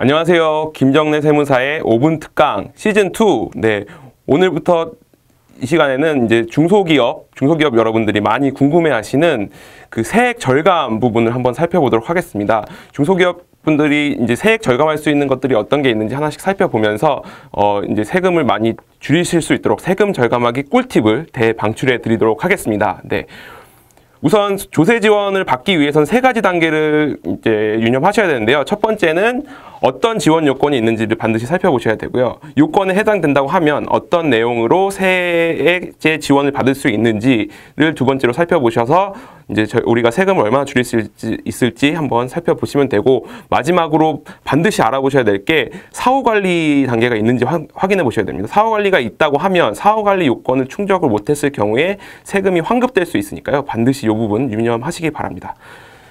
안녕하세요. 김정래 세무사의 5분 특강 시즌2. 네. 오늘부터 이 시간에는 이제 중소기업, 중소기업 여러분들이 많이 궁금해 하시는 그 세액 절감 부분을 한번 살펴보도록 하겠습니다. 중소기업 분들이 이제 세액 절감할 수 있는 것들이 어떤 게 있는지 하나씩 살펴보면서 어 이제 세금을 많이 줄이실 수 있도록 세금 절감하기 꿀팁을 대방출해 드리도록 하겠습니다. 네. 우선 조세 지원을 받기 위해선 세 가지 단계를 이제 유념하셔야 되는데요. 첫 번째는 어떤 지원 요건이 있는지를 반드시 살펴보셔야 되고요. 요건에 해당된다고 하면 어떤 내용으로 세액제 지원을 받을 수 있는지를 두 번째로 살펴보셔서 이제 우리가 세금을 얼마나 줄일 수 있을지, 한번 살펴보시면 되고 마지막으로 반드시 알아보셔야 될 게 사후관리 단계가 있는지 확인해 보셔야 됩니다. 사후관리가 있다고 하면 사후관리 요건을 충족을 못했을 경우에 세금이 환급될 수 있으니까요. 반드시 이 부분 유념하시기 바랍니다.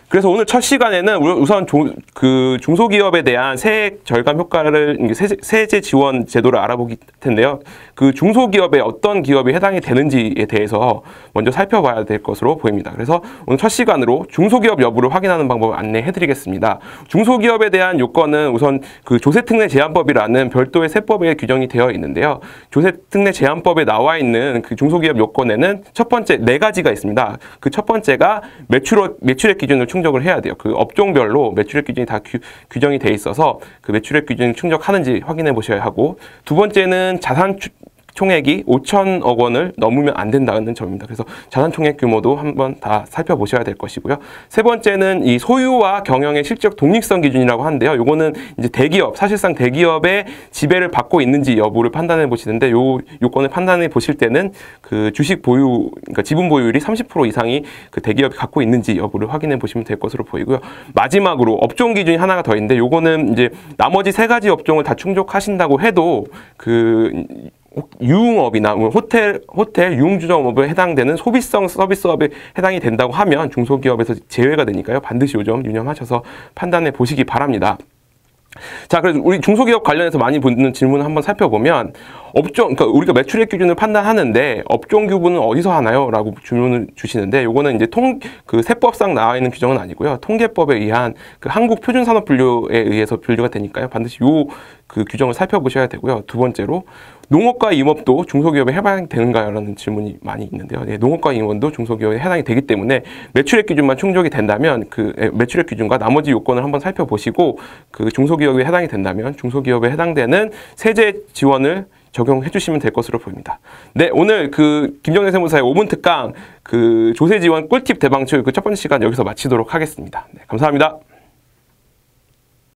그래서 오늘 첫 시간에는 우선 종, 그 중소기업에 대한 세액 절감 효과를 세제 지원 제도를 알아보기 텐데요. 그 중소기업에 어떤 기업이 해당이 되는지에 대해서 먼저 살펴봐야 될 것으로 보입니다. 그래서 오늘 첫 시간으로 중소기업 여부를 확인하는 방법을 안내해드리겠습니다. 중소기업에 대한 요건은 우선 그 조세특례 제한법이라는 별도의 세법에 규정이 되어 있는데요. 조세특례 제한법에 나와 있는 그 중소기업 요건에는 첫 번째 네 가지가 있습니다. 그 첫 번째가 매출액 매출액 기준으로 충족을 해야 돼요. 그 업종별로 매출액 기준이 다 규, 규정이 돼 있어서 그 매출액 기준 충족하는지 확인해 보셔야 하고 두 번째는 자산 추, 총액이 5천억 원을 넘으면 안 된다는 점입니다. 그래서 자산 총액 규모도 한번 다 살펴보셔야 될 것이고요. 세 번째는 이 소유와 경영의 실적 독립성 기준이라고 하는데요. 요거는 이제 대기업, 사실상 대기업의 지배를 받고 있는지 여부를 판단해 보시는데 요 요건을 판단해 보실 때는 그 주식 보유 그러니까 지분 보유율이 30% 이상이 그 대기업이 갖고 있는지 여부를 확인해 보시면 될 것으로 보이고요. 마지막으로 업종 기준이 하나가 더 있는데 요거는 이제 나머지 세 가지 업종을 다 충족하신다고 해도 그 유흥업이나 뭐 호텔, 호텔, 유흥주점업에 해당되는 소비성 서비스업에 해당이 된다고 하면 중소기업에서 제외가 되니까요. 반드시 요점 유념하셔서 판단해 보시기 바랍니다. 자, 그래서 우리 중소기업 관련해서 많이 묻는 질문을 한번 살펴보면 업종, 그러니까 우리가 매출액 기준을 판단하는데 업종 규분는 어디서 하나요? 라고 질문을 주시는데 요거는 이제 통, 그 세법상 나와 있는 규정은 아니고요. 통계법에 의한 그 한국 표준산업 분류에 의해서 분류가 되니까요. 반드시 요 그 규정을 살펴보셔야 되고요. 두 번째로 농업과 임업도 중소기업에 해당이 되는가요? 라는 질문이 많이 있는데요. 예, 농업과 임원도 중소기업에 해당이 되기 때문에 매출액 기준만 충족이 된다면 그 매출액 기준과 나머지 요건을 한번 살펴보시고 그 중소기업에 해당이 된다면 중소기업에 해당되는 세제 지원을 적용해 주시면 될 것으로 보입니다. 네, 오늘 그 김정래 세무사의 5분 특강 그 조세 지원 꿀팁 대방출 그 첫 번째 시간 여기서 마치도록 하겠습니다. 네, 감사합니다.